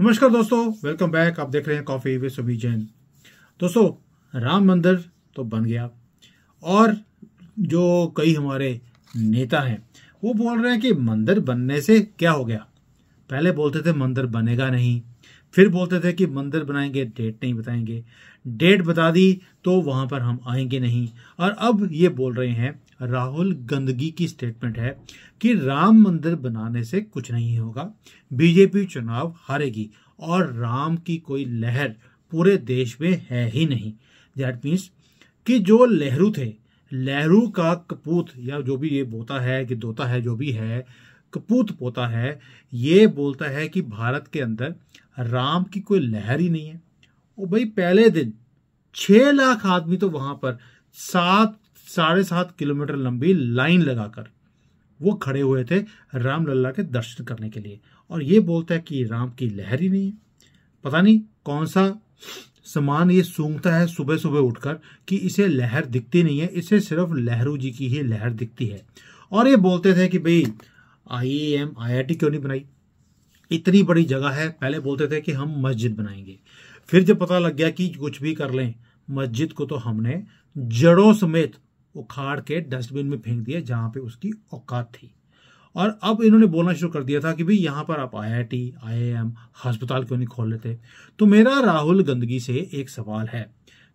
नमस्कार दोस्तों welcome back आप देख रहे हैं कॉफी विद सभी जैन दोस्तों राम मंदिर तो बन गया और जो कई हमारे नेता हैं वो बोल रहे हैं कि मंदिर बनने से क्या हो गया पहले बोलते थे मंदिर बनेगा नहीं फिर बोलते थे कि मंदिर बनाएंगे डेट नहीं बताएंगे डेट बता दी तो वहाँ पर हम आएंगे नहीं और अब ये बोल रहे हैं राहुल गंदगी की स्टेटमेंट है कि राम मंदिर बनाने से कुछ नहीं होगा बीजेपी चुनाव हारेगी और राम की कोई लहर पूरे देश में है ही नहीं दैट मीन्स कि जो लहरू थे लहरू का कपूत या जो भी ये बोता है कि दोता है जो भी है कपूत पोता है ये बोलता है कि भारत के अंदर राम की कोई लहर ही नहीं है वो भाई पहले दिन छः लाख आदमी तो वहाँ पर सात साढ़े सात किलोमीटर लंबी लाइन लगाकर वो खड़े हुए थे रामलला के दर्शन करने के लिए और ये बोलता है कि राम की लहर ही नहीं है पता नहीं कौन सा समान ये सूंघता है सुबह सुबह उठकर कि इसे लहर दिखती नहीं है इसे सिर्फ लहरू जी की ही लहर दिखती है और ये बोलते थे कि भाई आई एम आई क्यों नहीं बनाई इतनी बड़ी जगह है पहले बोलते थे कि हम मस्जिद बनाएंगे फिर जब पता लग गया कि कुछ भी कर लें मस्जिद को तो हमने जड़ों समेत उखाड़ के डस्टबिन में फेंक दिया जहाँ पे उसकी औकात थी और अब इन्होंने बोलना शुरू कर दिया था कि भाई यहाँ पर आप आईआईटी आई टी हस्पताल क्यों नहीं खोल लेते तो मेरा राहुल गंदगी से एक सवाल है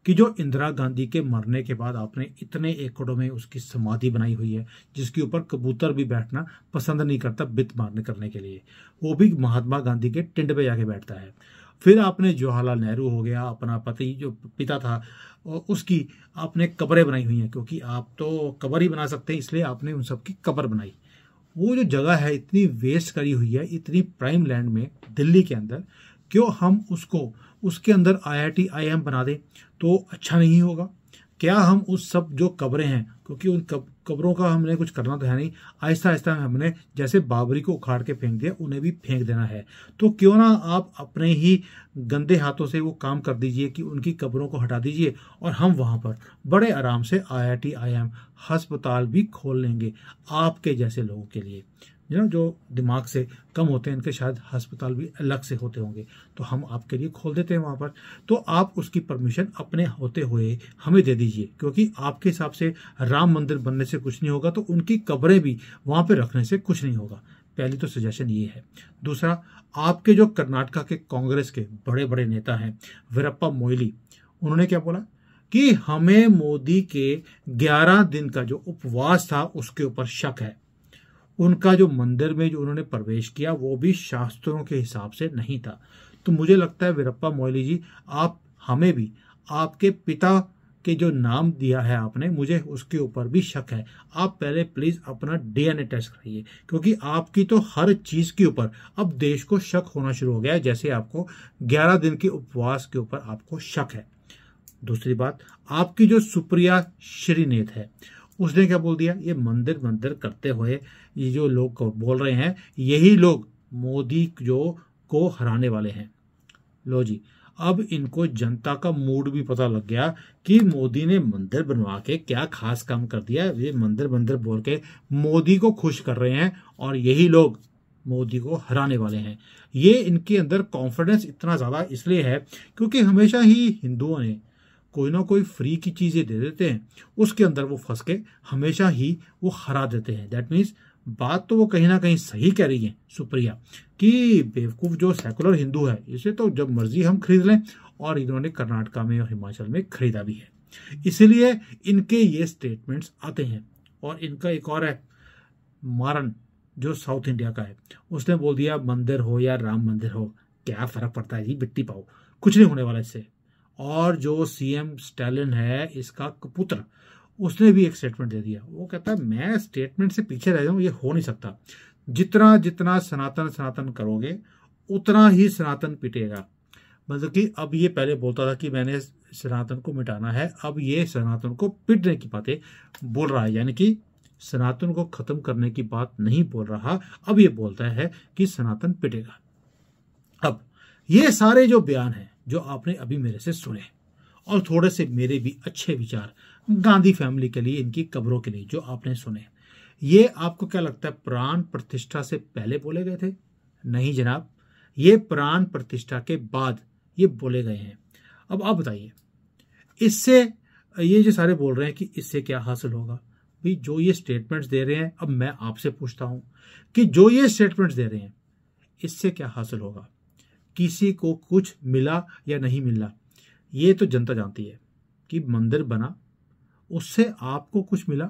कि जो इंदिरा गांधी के मरने के बाद आपने इतने एकड़ों में उसकी समाधि बनाई हुई है जिसके ऊपर कबूतर भी बैठना पसंद नहीं करता बित मारने करने के लिए वो भी महात्मा गांधी के टिंड पे जाके बैठता है फिर आपने जवाहरलाल नेहरू हो गया अपना पति जो पिता था उसकी आपने कब्रें बनाई हुई हैं क्योंकि आप तो कबर ही बना सकते हैं इसलिए आपने उन सबकी कबर बनाई वो जो जगह है इतनी वेस्ट करी हुई है इतनी प्राइम लैंड में दिल्ली के अंदर क्यों हम उसको उसके अंदर आई आई बना दें तो अच्छा नहीं होगा क्या हम उस सब जो कब्रें हैं क्योंकि उन कब्रों का हमने कुछ करना तो है नहीं आहिस्ता आहिस्ता हमने जैसे बाबरी को उखाड़ के फेंक दिया उन्हें भी फेंक देना है तो क्यों ना आप अपने ही गंदे हाथों से वो काम कर दीजिए कि उनकी कब्रों को हटा दीजिए और हम वहाँ पर बड़े आराम से आई आई टी आई एम अस्पताल भी खोल लेंगे आपके जैसे लोगों के लिए यू नो जो दिमाग से कम होते हैं इनके शायद अस्पताल भी अलग से होते होंगे तो हम आपके लिए खोल देते हैं वहाँ पर तो आप उसकी परमिशन अपने होते हुए हमें दे दीजिए क्योंकि आपके हिसाब से राम मंदिर बनने से कुछ नहीं होगा तो उनकी कब्रें भी वहाँ पर रखने से कुछ नहीं होगा पहली तो सजेशन ये है दूसरा आपके जो कर्नाटका के कांग्रेस के बड़े बड़े नेता हैं वीरप्पा मोइली उन्होंने क्या बोला कि हमें मोदी के 11 दिन का जो उपवास था उसके ऊपर शक है उनका जो मंदिर में जो उन्होंने प्रवेश किया वो भी शास्त्रों के हिसाब से नहीं था तो मुझे लगता है वीरप्पा मोइली जी आप हमें भी आपके पिता के जो नाम दिया है आपने मुझे उसके ऊपर भी शक है आप पहले प्लीज़ अपना डीएनए टेस्ट कराइए क्योंकि आपकी तो हर चीज़ के ऊपर अब देश को शक होना शुरू हो गया है जैसे आपको 11 दिन के उपवास के ऊपर आपको शक है दूसरी बात आपकी जो सुप्रिया श्रीनेत है उसने क्या बोल दिया ये मंदिर मंदिर करते हुए ये जो लोग बोल रहे हैं यही लोग मोदी जो को हराने वाले हैं लो जी अब इनको जनता का मूड भी पता लग गया कि मोदी ने मंदिर बनवा के क्या खास काम कर दिया ये मंदिर मंदिर बोल के मोदी को खुश कर रहे हैं और यही लोग मोदी को हराने वाले हैं ये इनके अंदर कॉन्फिडेंस इतना ज़्यादा इसलिए है क्योंकि हमेशा ही हिंदुओं ने कोई ना कोई फ्री की चीज़ें दे देते हैं उसके अंदर वो फंस के हमेशा ही वो हरा देते हैं दैट मीन्स बात तो वो कहीं ना कहीं सही कह रही है सुप्रिया कि बेवकूफ़ जो सेकुलर हिंदू है इसे तो जब मर्जी हम खरीद लें और इन्होंने कर्नाटका में और हिमाचल में खरीदा भी है इसलिए इनके ये स्टेटमेंट्स आते हैं और इनका एक और है मारन जो साउथ इंडिया का है उसने बोल दिया मंदिर हो या राम मंदिर हो क्या फ़र्क पड़ता है जी बिट्टी पाओ कुछ नहीं होने वाला इससे और जो सीएम स्टालिन है इसका कपुत्र उसने भी एक स्टेटमेंट दे दिया वो कहता है मैं स्टेटमेंट से पीछे रह जाऊँ ये हो नहीं सकता जितना जितना सनातन सनातन करोगे उतना ही सनातन पिटेगा मतलब कि अब ये पहले बोलता था कि मैंने सनातन को मिटाना है अब ये सनातन को पिटने की बातें बोल रहा है यानी कि सनातन को खत्म करने की बात नहीं बोल रहा अब ये बोलता है कि सनातन पिटेगा अब ये सारे जो बयान हैं जो आपने अभी मेरे से सुने और थोड़े से मेरे भी अच्छे विचार गांधी फैमिली के लिए इनकी कब्रों के लिए जो आपने सुने ये आपको क्या लगता है प्राण प्रतिष्ठा से पहले बोले गए थे नहीं जनाब ये प्राण प्रतिष्ठा के बाद ये बोले गए हैं अब आप बताइए इससे ये जो सारे बोल रहे हैं कि इससे क्या हासिल होगा भाई जो ये स्टेटमेंट्स दे रहे हैं अब मैं आपसे पूछता हूँ कि जो ये स्टेटमेंट्स दे रहे हैं इससे क्या हासिल होगा किसी को कुछ मिला या नहीं मिला ये तो जनता जानती है कि मंदिर बना उससे आपको कुछ मिला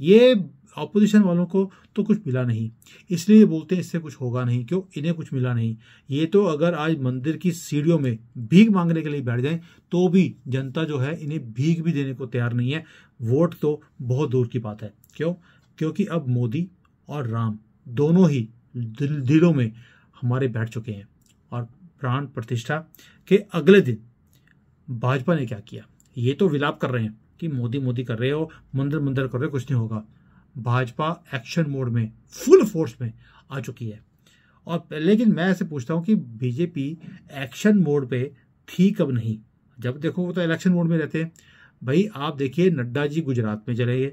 ये अपोजिशन वालों को तो कुछ मिला नहीं इसलिए बोलते हैं इससे कुछ होगा नहीं क्यों इन्हें कुछ मिला नहीं ये तो अगर आज मंदिर की सीढ़ियों में भीख मांगने के लिए बैठ जाएं तो भी जनता जो है इन्हें भीख भी देने को तैयार नहीं है वोट तो बहुत दूर की बात है क्यों क्योंकि अब मोदी और राम दोनों ही दिल, दिलों में हमारे बैठ चुके हैं प्राण प्रतिष्ठा के अगले दिन भाजपा ने क्या किया ये तो विलाप कर रहे हैं कि मोदी मोदी कर रहे हो मंदिर मंदिर कर रहे हो कुछ नहीं होगा भाजपा एक्शन मोड में फुल फोर्स में आ चुकी है और लेकिन मैं ऐसे पूछता हूँ कि बीजेपी एक्शन मोड पे थी कब नहीं जब देखो वो तो इलेक्शन मोड में रहते हैं भाई आप देखिए नड्डा जी गुजरात में चले गए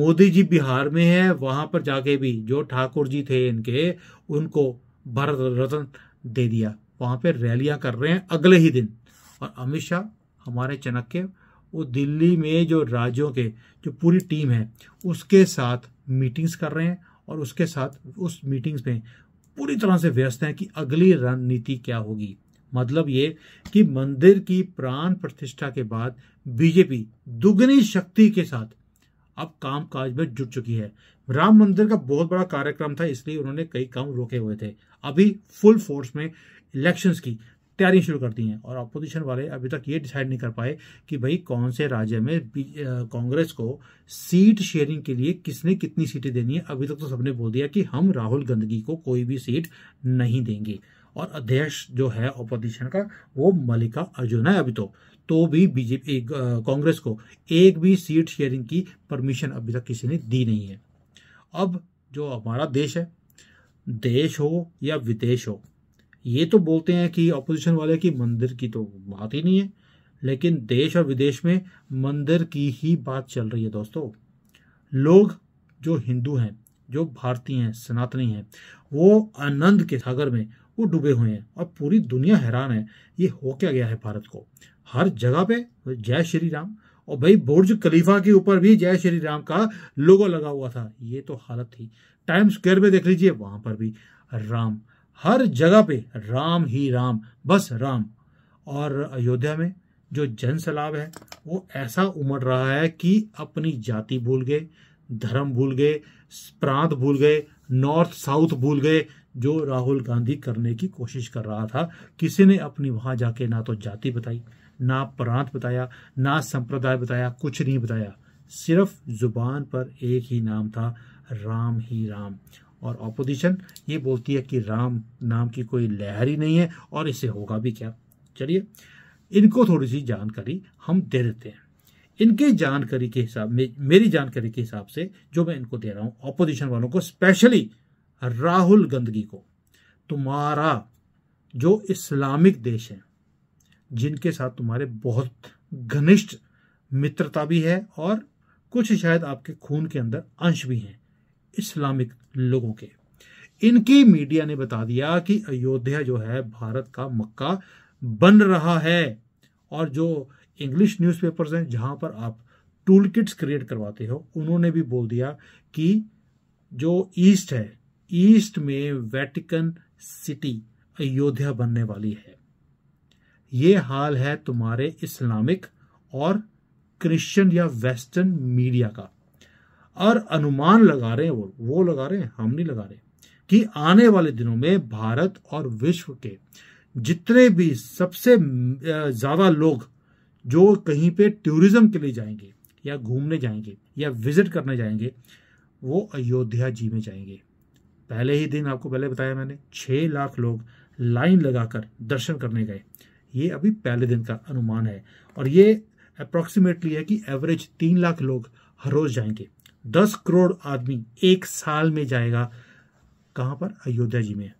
मोदी जी बिहार में है वहाँ पर जाके भी जो ठाकुर जी थे इनके उनको भारत रत्न दे दिया वहाँ पे रैलियाँ कर रहे हैं अगले ही दिन और अमित शाह हमारे चाणक्य वो दिल्ली में जो राज्यों के जो पूरी टीम है उसके साथ मीटिंग्स कर रहे हैं और उसके साथ उस मीटिंग्स में पूरी तरह से व्यस्त हैं कि अगली रणनीति क्या होगी मतलब ये कि मंदिर की प्राण प्रतिष्ठा के बाद बीजेपी दुगनी शक्ति के साथ अब काम काज में जुट चुकी है राम मंदिर का बहुत बड़ा कार्यक्रम था इसलिए उन्होंने कई काम रोके हुए थे अभी फुल फोर्स में इलेक्शंस की तैयारियाँ शुरू कर दी हैं और अपोजिशन वाले अभी तक ये डिसाइड नहीं कर पाए कि भाई कौन से राज्य में कांग्रेस को सीट शेयरिंग के लिए किसने कितनी सीटें देनी है अभी तक तो सबने बोल दिया कि हम राहुल गांधी को कोई भी सीट नहीं देंगे और अध्यक्ष जो है अपोजिशन का वो मल्लिका अर्जुन है अभी तो तो भी बीजेपी कांग्रेस को एक भी सीट शेयरिंग की परमिशन अभी तक किसी ने दी नहीं है अब जो हमारा देश है देश हो या विदेश हो ये तो बोलते हैं कि अपोजिशन वाले की मंदिर की तो बात ही नहीं है लेकिन देश और विदेश में मंदिर की ही बात चल रही है दोस्तों लोग जो हिंदू हैं जो भारतीय हैं सनातनी हैं वो आनंद के सागर में वो डूबे हुए हैं और पूरी दुनिया हैरान है ये हो क्या गया है भारत को हर जगह पे जय श्री राम और भाई बुर्ज खलीफा के ऊपर भी जय श्री राम का लोगो लगा हुआ था ये तो हालत थी टाइम स्क्वायर में देख लीजिए वहां पर भी राम हर जगह पे राम ही राम बस राम और अयोध्या में जो जन सैलाब है वो ऐसा उमड़ रहा है कि अपनी जाति भूल गए धर्म भूल गए प्रांत भूल गए नॉर्थ साउथ भूल गए जो राहुल गांधी करने की कोशिश कर रहा था किसी ने अपनी वहाँ जाके ना तो जाति बताई ना प्रांत बताया ना संप्रदाय बताया कुछ नहीं बताया सिर्फ जुबान पर एक ही नाम था राम ही राम और ऑपोजिशन ये बोलती है कि राम नाम की कोई लहर ही नहीं है और इसे होगा भी क्या चलिए इनको थोड़ी सी जानकारी हम दे देते हैं इनके जानकारी के हिसाब में मेरी जानकारी के हिसाब से जो मैं इनको दे रहा हूँ ऑपोजिशन वालों को स्पेशली राहुल गंदगी को तुम्हारा जो इस्लामिक देश है जिनके साथ तुम्हारे बहुत घनिष्ठ मित्रता भी है और कुछ शायद आपके खून के अंदर अंश भी हैं इस्लामिक लोगों के इनकी मीडिया ने बता दिया कि अयोध्या जो है भारत का मक्का बन रहा है और जो इंग्लिश न्यूज़पेपर्स हैं जहां पर आप टूल किट्स क्रिएट करवाते हो उन्होंने भी बोल दिया कि जो ईस्ट है ईस्ट में वेटिकन सिटी अयोध्या बनने वाली है ये हाल है तुम्हारे इस्लामिक और क्रिश्चियन या वेस्टर्न मीडिया का और अनुमान लगा रहे हैं वो वो लगा रहे हैं हम नहीं लगा रहे कि आने वाले दिनों में भारत और विश्व के जितने भी सबसे ज़्यादा लोग जो कहीं पे टूरिज्म के लिए जाएंगे या घूमने जाएंगे या विजिट करने जाएंगे वो अयोध्या जी में जाएंगे पहले ही दिन आपको पहले बताया मैंने छः लाख लोग लाइन लगाकर दर्शन करने गए ये अभी पहले दिन का अनुमान है और ये अप्रॉक्सीमेटली है कि एवरेज तीन लाख लोग हर रोज़ जाएंगे दस करोड़ आदमी एक साल में जाएगा कहाँ पर अयोध्या जी में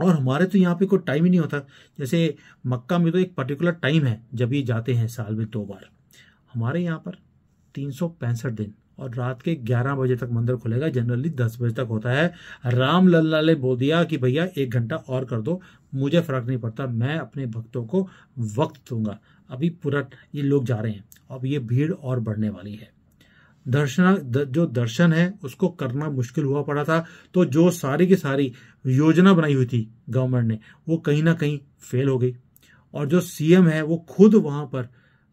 और हमारे तो यहाँ पे कोई टाइम ही नहीं होता जैसे मक्का में तो एक पर्टिकुलर टाइम है जब ये जाते हैं साल में दो बार हमारे यहाँ पर तीन दिन और रात के 11 बजे तक मंदिर खुलेगा जनरली 10 बजे तक होता है राम लल्ला ने बोल दिया कि भैया एक घंटा और कर दो मुझे फर्क नहीं पड़ता मैं अपने भक्तों को वक्त दूंगा अभी पूरा ये लोग जा रहे हैं अब ये भीड़ और बढ़ने वाली है दर्शन जो दर्शन है उसको करना मुश्किल हुआ पड़ा था तो जो सारी की सारी योजना बनाई हुई थी गवर्नमेंट ने वो कहीं ना कहीं फेल हो गई और जो सीएम है वो खुद वहां पर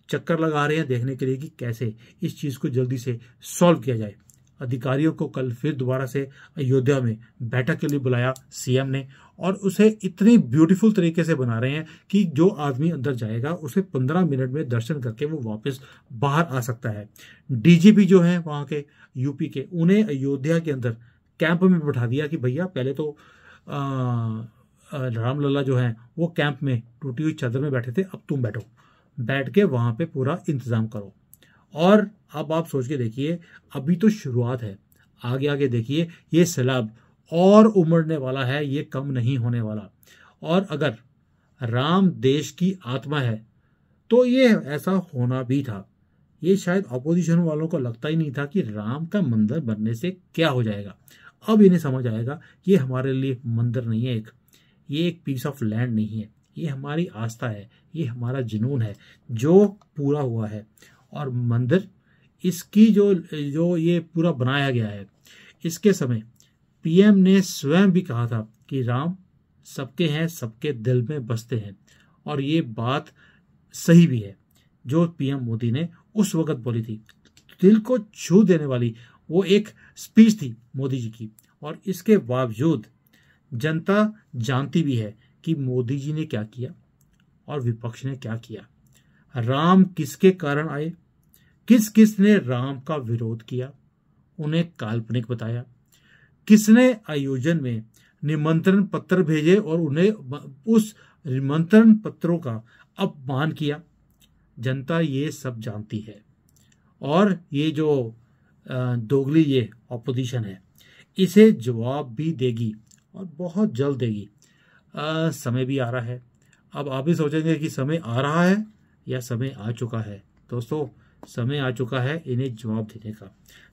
चक्कर लगा रहे हैं देखने के लिए कि कैसे इस चीज़ को जल्दी से सॉल्व किया जाए अधिकारियों को कल फिर दोबारा से अयोध्या में बैठक के लिए बुलाया सीएम ने और उसे इतनी ब्यूटीफुल तरीके से बना रहे हैं कि जो आदमी अंदर जाएगा उसे पंद्रह मिनट में दर्शन करके वो वापस बाहर आ सकता है डीजीपी जो है वहाँ के यूपी के उन्हें अयोध्या के अंदर कैंप में बैठा दिया कि भैया पहले तो रामलला जो हैं वो कैंप में टूटी हुई चादर में बैठे थे अब तुम बैठो बैठ के वहाँ पे पूरा इंतज़ाम करो और अब आप सोच के देखिए अभी तो शुरुआत है आगे आगे देखिए ये सैलाब और उमड़ने वाला है ये कम नहीं होने वाला और अगर राम देश की आत्मा है तो ये ऐसा होना भी था ये शायद अपोजिशन वालों को लगता ही नहीं था कि राम का मंदिर बनने से क्या हो जाएगा अब इन्हें समझ आएगा ये हमारे लिए मंदिर नहीं है एक ये एक पीस ऑफ लैंड नहीं है ये हमारी आस्था है ये हमारा जुनून है जो पूरा हुआ है और मंदिर इसकी जो जो ये पूरा बनाया गया है इसके समय पीएम ने स्वयं भी कहा था कि राम सबके हैं सबके दिल में बसते हैं और ये बात सही भी है जो पीएम मोदी ने उस वक्त बोली थी दिल को छू देने वाली वो एक स्पीच थी मोदी जी की और इसके बावजूद जनता जानती भी है कि मोदी जी ने क्या किया और विपक्ष ने क्या किया राम किसके कारण आए किस किस ने राम का विरोध किया उन्हें काल्पनिक बताया किसने आयोजन में निमंत्रण पत्र भेजे और उन्हें उस निमंत्रण पत्रों का अपमान किया जनता ये सब जानती है और ये जो दोगली ये ऑपोजिशन है इसे जवाब भी देगी और बहुत जल्द देगी आ, समय भी आ रहा है अब आप भी सोचेंगे कि समय आ रहा है या समय आ चुका है दोस्तों समय आ चुका है इन्हें जवाब देने का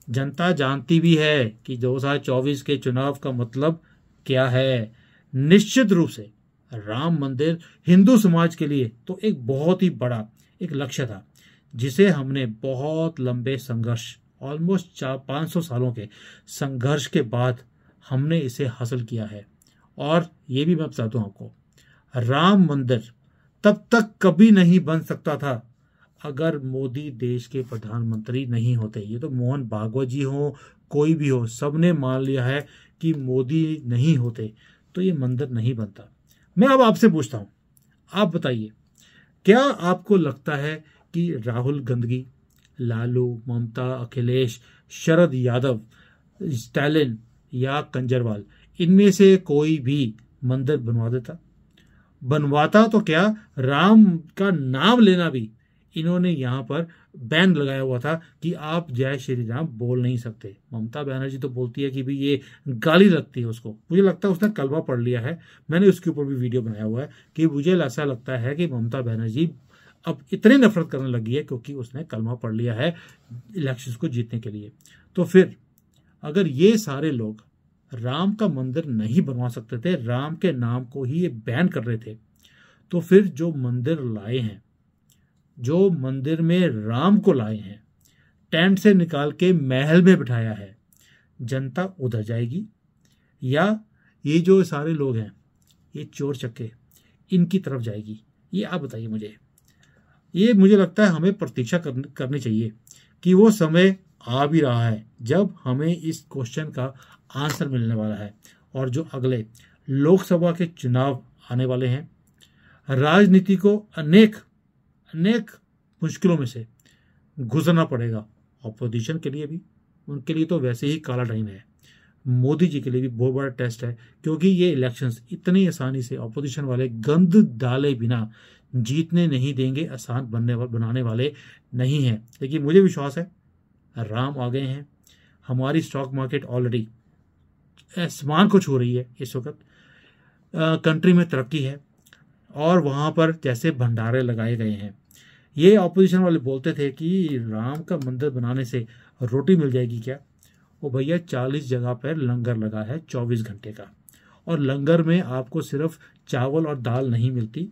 जनता जानती भी है कि 2024 के चुनाव का मतलब क्या है निश्चित रूप से राम मंदिर हिंदू समाज के लिए तो एक बहुत ही बड़ा एक लक्ष्य था जिसे हमने बहुत लंबे संघर्ष ऑलमोस्ट चार पाँच सौ सालों के संघर्ष के बाद हमने इसे हासिल किया है और ये भी मैं बताता हूँ आपको राम मंदिर तब तक कभी नहीं बन सकता था अगर मोदी देश के प्रधानमंत्री नहीं होते ये तो मोहन भागवत जी हो कोई भी हो सब ने मान लिया है कि मोदी नहीं होते तो ये मंदिर नहीं बनता मैं अब आपसे पूछता हूँ आप बताइए क्या आपको लगता है कि राहुल गंदगी लालू ममता अखिलेश शरद यादव स्टालिन या कंजरवाल इनमें से कोई भी मंदिर बनवा देता बनवाता तो क्या राम का नाम लेना भी इन्होंने यहाँ पर बैन लगाया हुआ था कि आप जय श्री राम बोल नहीं सकते ममता बनर्जी तो बोलती है कि भी ये गाली लगती है उसको मुझे लगता है उसने कलवा पढ़ लिया है मैंने उसके ऊपर भी वीडियो बनाया हुआ है कि मुझे ऐसा लगता है कि ममता बनर्जी अब इतनी नफरत करने लगी है क्योंकि उसने कलमा पढ़ लिया है इलेक्शंस को जीतने के लिए तो फिर अगर ये सारे लोग राम का मंदिर नहीं बनवा सकते थे राम के नाम को ही ये बैन कर रहे थे तो फिर जो मंदिर लाए हैं जो मंदिर में राम को लाए हैं टेंट से निकाल के महल में बिठाया है जनता उधर जाएगी या ये जो सारे लोग हैं ये चोर चक्के इनकी तरफ जाएगी ये आप बताइए मुझे ये मुझे लगता है हमें प्रतीक्षा करनी चाहिए कि वो समय आ भी रहा है जब हमें इस क्वेश्चन का आंसर मिलने वाला है और जो अगले लोकसभा के चुनाव आने वाले हैं राजनीति को अनेक अनेक मुश्किलों में से गुजरना पड़ेगा ऑपोजिशन के लिए भी उनके लिए तो वैसे ही काला टाइम है मोदी जी के लिए भी बहुत बड़ा टेस्ट है क्योंकि ये इलेक्शंस इतनी आसानी से अपोजिशन वाले गंद डाले बिना जीतने नहीं देंगे आसान बनने बनाने वाले नहीं हैं लेकिन मुझे विश्वास है राम आ गए हैं हमारी स्टॉक मार्केट ऑलरेडी आसमान को छू रही है इस वक्त कंट्री में तरक्की है और वहाँ पर जैसे भंडारे लगाए गए हैं ये ऑपोजिशन वाले बोलते थे कि राम का मंदिर बनाने से रोटी मिल जाएगी क्या वो भैया चालीस जगह पर लंगर लगा है चौबीस घंटे का और लंगर में आपको सिर्फ चावल और दाल नहीं मिलती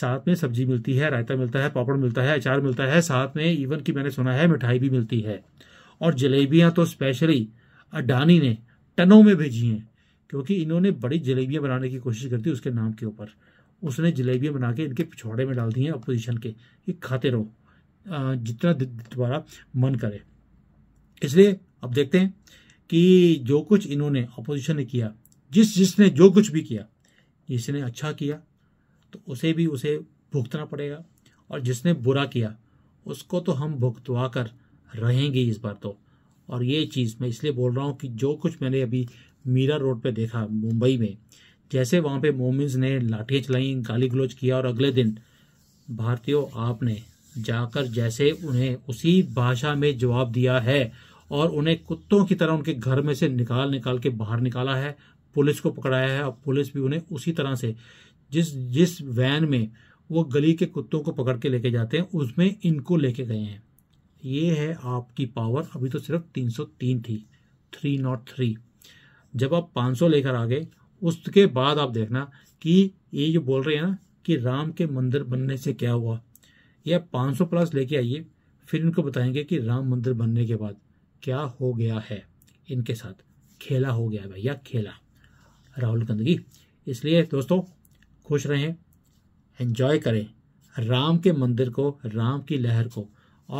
साथ में सब्जी मिलती है रायता मिलता है पापड़ मिलता है अचार मिलता है साथ में इवन कि मैंने सुना है मिठाई भी मिलती है और जलेबियाँ तो स्पेशली अडानी ने टनों में भेजी हैं क्योंकि इन्होंने बड़ी जलेबियाँ बनाने की कोशिश करती उसके नाम के ऊपर उसने जलेबियाँ बना के इनके पिछवाड़े में डाल दी हैं अपोजिशन के कि खाते रहो जितना दोबारा मन करे इसलिए अब देखते हैं कि जो कुछ इन्होंने अपोजिशन ने किया जिस जिसने जो कुछ भी किया जिसने अच्छा किया तो उसे भी उसे भुगतना पड़ेगा और जिसने बुरा किया उसको तो हम भुगतवा कर रहेंगे इस बार तो और ये चीज़ मैं इसलिए बोल रहा हूँ कि जो कुछ मैंने अभी मीरा रोड पे देखा मुंबई में जैसे वहाँ पे मोमिन ने लाठियाँ चलाई गाली गलोच किया और अगले दिन भारतीयों आपने जाकर जैसे उन्हें उसी भाषा में जवाब दिया है और उन्हें कुत्तों की तरह उनके घर में से निकाल निकाल के बाहर निकाला है पुलिस को पकड़ाया है और पुलिस भी उन्हें उसी तरह से जिस जिस वैन में वो गली के कुत्तों को पकड़ के लेके जाते हैं उसमें इनको लेके गए हैं ये है आपकी पावर अभी तो सिर्फ 303 थी 303 जब आप 500 लेकर आ गए उसके बाद आप देखना कि ये जो बोल रहे हैं ना कि राम के मंदिर बनने से क्या हुआ ये आप 500 प्लस लेके आइए फिर इनको बताएंगे कि राम मंदिर बनने के बाद क्या हो गया है इनके साथ खेला हो गया भैया खेला राहुल गंदगी इसलिए दोस्तों खुश रहें एंजॉय करें राम के मंदिर को राम की लहर को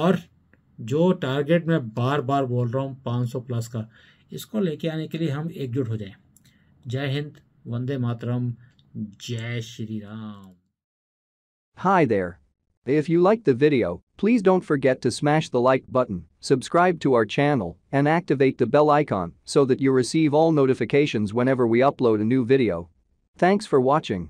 और जो टारगेट मैं बार बार बोल रहा हूँ 500 प्लस का इसको लेके आने के लिए हम एकजुट हो जाएं जय हिंद वंदे मातरम जय Shri Ram Hi there. If you liked the video, please don't forget to smash the like button, subscribe to our channel, and activate the bell icon so that you receive all notifications whenever we upload a new video. Thanks for watching.